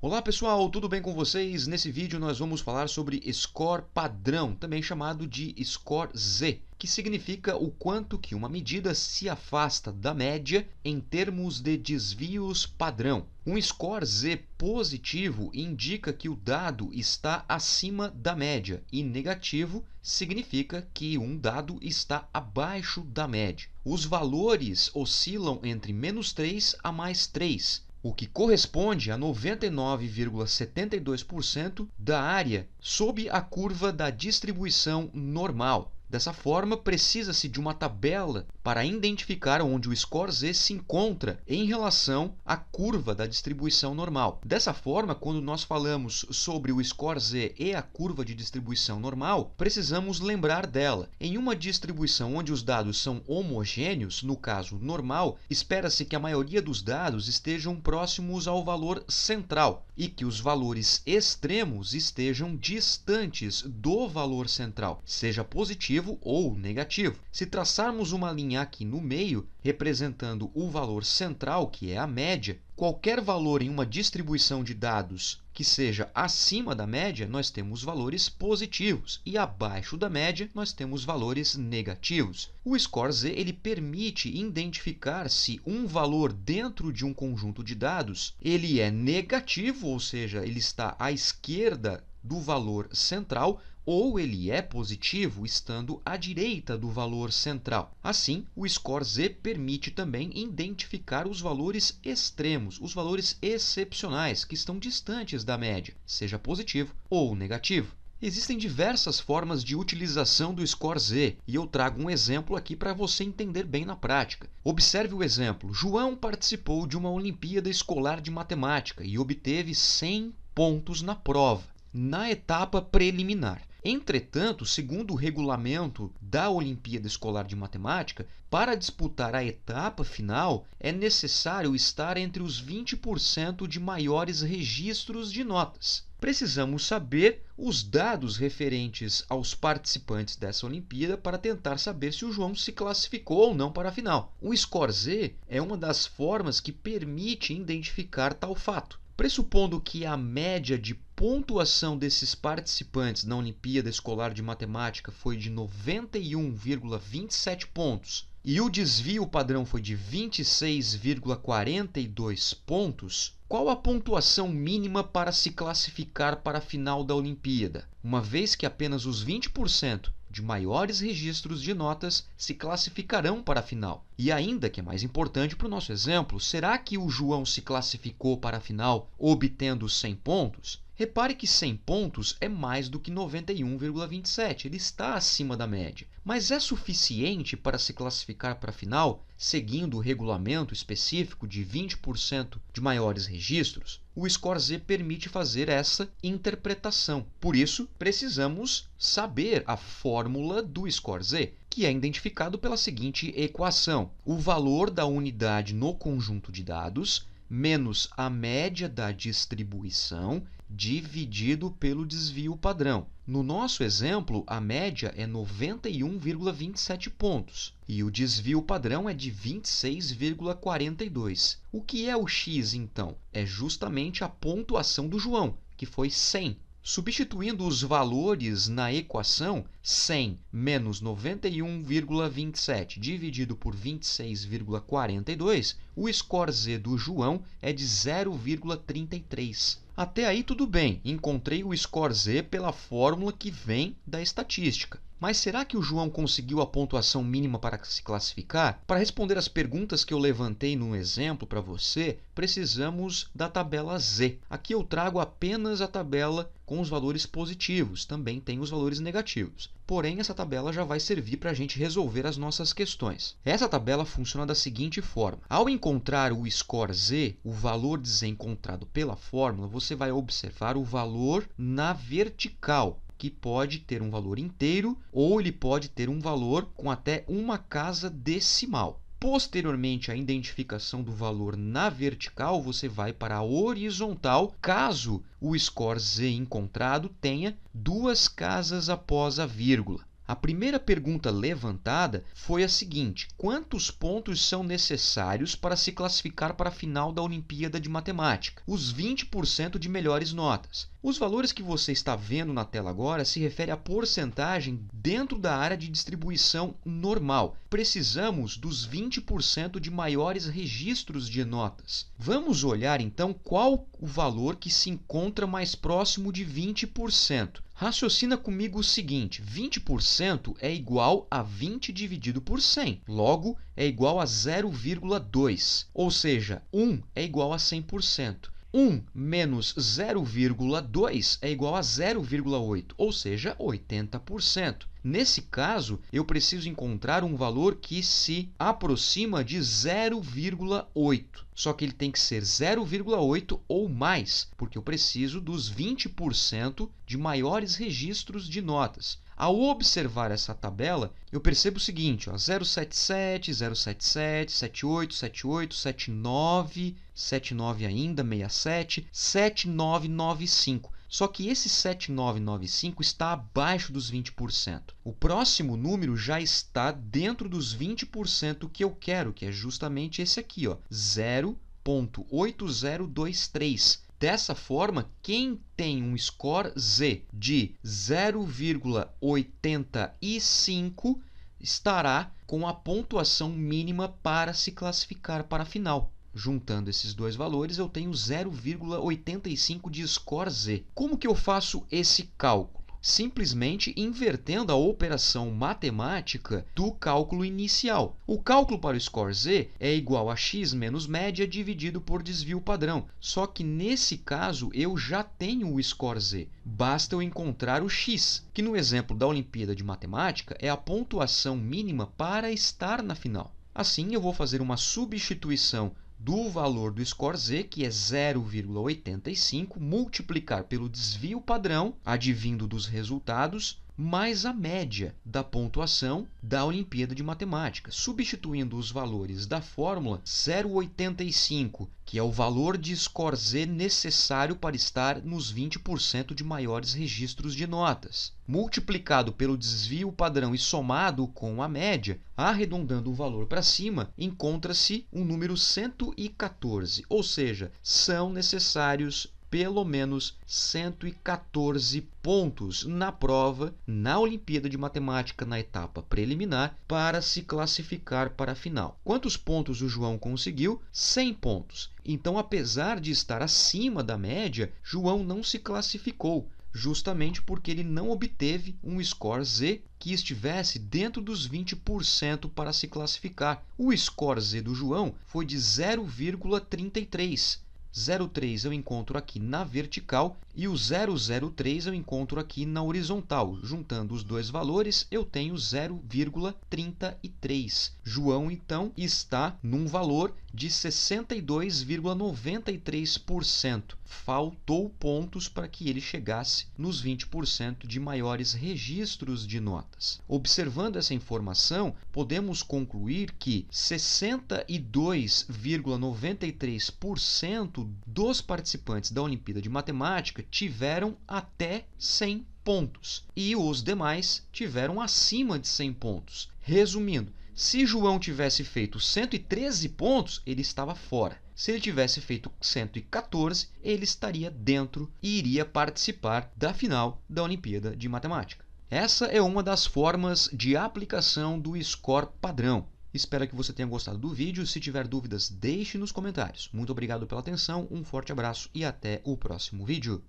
Olá pessoal, tudo bem com vocês? Nesse vídeo nós vamos falar sobre score padrão, também chamado de score Z, que significa o quanto que uma medida se afasta da média em termos de desvios padrão. Um score Z positivo indica que o dado está acima da média e negativo significa que um dado está abaixo da média. Os valores oscilam entre menos 3 a mais 3 o que corresponde a 99,72% da área sob a curva da distribuição normal. Dessa forma, precisa-se de uma tabela para identificar onde o score Z se encontra em relação à curva da distribuição normal. Dessa forma, quando nós falamos sobre o score Z e a curva de distribuição normal, precisamos lembrar dela. Em uma distribuição onde os dados são homogêneos, no caso normal, espera-se que a maioria dos dados estejam próximos ao valor central, e que os valores extremos estejam distantes do valor central, seja positivo ou negativo. Se traçarmos uma linha aqui no meio, representando o valor central, que é a média, qualquer valor em uma distribuição de dados que seja acima da média, nós temos valores positivos e abaixo da média nós temos valores negativos. O score Z ele permite identificar se um valor dentro de um conjunto de dados, ele é negativo, ou seja, ele está à esquerda do valor central ou ele é positivo estando à direita do valor central. Assim, o score Z permite também identificar os valores extremos, os valores excepcionais que estão distantes da média, seja positivo ou negativo. Existem diversas formas de utilização do score Z e eu trago um exemplo aqui para você entender bem na prática. Observe o exemplo: João participou de uma Olimpíada Escolar de Matemática e obteve 100 pontos na prova na etapa preliminar. Entretanto, segundo o regulamento da Olimpíada Escolar de Matemática, para disputar a etapa final é necessário estar entre os 20% de maiores registros de notas. Precisamos saber os dados referentes aos participantes dessa Olimpíada para tentar saber se o João se classificou ou não para a final. O Score Z é uma das formas que permite identificar tal fato. Pressupondo que a média de pontuação desses participantes na Olimpíada Escolar de Matemática foi de 91,27 pontos e o desvio padrão foi de 26,42 pontos, qual a pontuação mínima para se classificar para a final da Olimpíada, uma vez que apenas os 20% de maiores registros de notas se classificarão para a final. E ainda que é mais importante para o nosso exemplo, será que o João se classificou para a final obtendo 100 pontos? Repare que 100 pontos é mais do que 91,27, ele está acima da média. Mas é suficiente para se classificar para a final, seguindo o regulamento específico de 20% de maiores registros? O Score Z permite fazer essa interpretação. Por isso, precisamos saber a fórmula do Score Z, que é identificado pela seguinte equação: o valor da unidade no conjunto de dados menos a média da distribuição dividido pelo desvio padrão. No nosso exemplo, a média é 91,27 pontos e o desvio padrão é de 26,42. O que é o x então? É justamente a pontuação do João, que foi 100. Substituindo os valores na equação, 100 menos 91,27 dividido por 26,42, o score z do João é de 0,33. Até aí tudo bem, encontrei o score Z pela fórmula que vem da estatística. Mas será que o João conseguiu a pontuação mínima para se classificar? Para responder às perguntas que eu levantei no exemplo para você, precisamos da tabela Z. Aqui eu trago apenas a tabela com os valores positivos, também tem os valores negativos. Porém, essa tabela já vai servir para a gente resolver as nossas questões. Essa tabela funciona da seguinte forma: ao encontrar o score Z, o valor de Z encontrado pela fórmula, você vai observar o valor na vertical que pode ter um valor inteiro ou ele pode ter um valor com até uma casa decimal. Posteriormente à identificação do valor na vertical, você vai para a horizontal, caso o score Z encontrado tenha duas casas após a vírgula. A primeira pergunta levantada foi a seguinte: quantos pontos são necessários para se classificar para a final da Olimpíada de Matemática? Os 20% de melhores notas. Os valores que você está vendo na tela agora se refere à porcentagem dentro da área de distribuição normal. Precisamos dos 20% de maiores registros de notas. Vamos olhar então qual o valor que se encontra mais próximo de 20%. Raciocina comigo o seguinte: 20% é igual a 20 dividido por 100, logo é igual a 0,2, ou seja, 1 é igual a 100%. 1 menos 0,2 é igual a 0,8, ou seja, 80%. Nesse caso, eu preciso encontrar um valor que se aproxima de 0,8. Só que ele tem que ser 0,8 ou mais, porque eu preciso dos 20% de maiores registros de notas. Ao observar essa tabela, eu percebo o seguinte: ó, 077, 077, 78, 78, 79, 79 ainda, 67, 7995. Só que esse 7995 está abaixo dos 20%. O próximo número já está dentro dos 20% que eu quero, que é justamente esse aqui, ó, 0.8023. Dessa forma, quem tem um score Z de 0,85 estará com a pontuação mínima para se classificar para a final. Juntando esses dois valores, eu tenho 0,85 de score Z. Como que eu faço esse cálculo? Simplesmente invertendo a operação matemática do cálculo inicial. O cálculo para o score Z é igual a x menos média dividido por desvio padrão. Só que nesse caso eu já tenho o score Z. Basta eu encontrar o x, que no exemplo da Olimpíada de Matemática é a pontuação mínima para estar na final. Assim, eu vou fazer uma substituição do valor do score Z, que é 0,85, multiplicar pelo desvio padrão advindo dos resultados mais a média da pontuação da Olimpíada de Matemática, substituindo os valores da fórmula 0,85, que é o valor de Z necessário para estar nos 20% de maiores registros de notas, multiplicado pelo desvio padrão e somado com a média, arredondando o valor para cima, encontra-se um número 114, ou seja, são necessários pelo menos 114 pontos na prova na Olimpíada de Matemática na etapa preliminar para se classificar para a final. Quantos pontos o João conseguiu? 100 pontos. Então, apesar de estar acima da média, João não se classificou justamente porque ele não obteve um score Z que estivesse dentro dos 20% para se classificar. O score Z do João foi de 0,33. 03 eu encontro aqui na vertical e o 003 eu encontro aqui na horizontal. Juntando os dois valores, eu tenho 0,33. João, então, está num valor de 62,93%. Faltou pontos para que ele chegasse nos 20% de maiores registros de notas. Observando essa informação, podemos concluir que 62,93% dos participantes da Olimpíada de Matemática tiveram até 100 pontos e os demais tiveram acima de 100 pontos. Resumindo, se João tivesse feito 113 pontos, ele estava fora. Se ele tivesse feito 114, ele estaria dentro e iria participar da final da Olimpíada de Matemática. Essa é uma das formas de aplicação do score padrão. Espero que você tenha gostado do vídeo. Se tiver dúvidas, deixe nos comentários. Muito obrigado pela atenção, um forte abraço e até o próximo vídeo.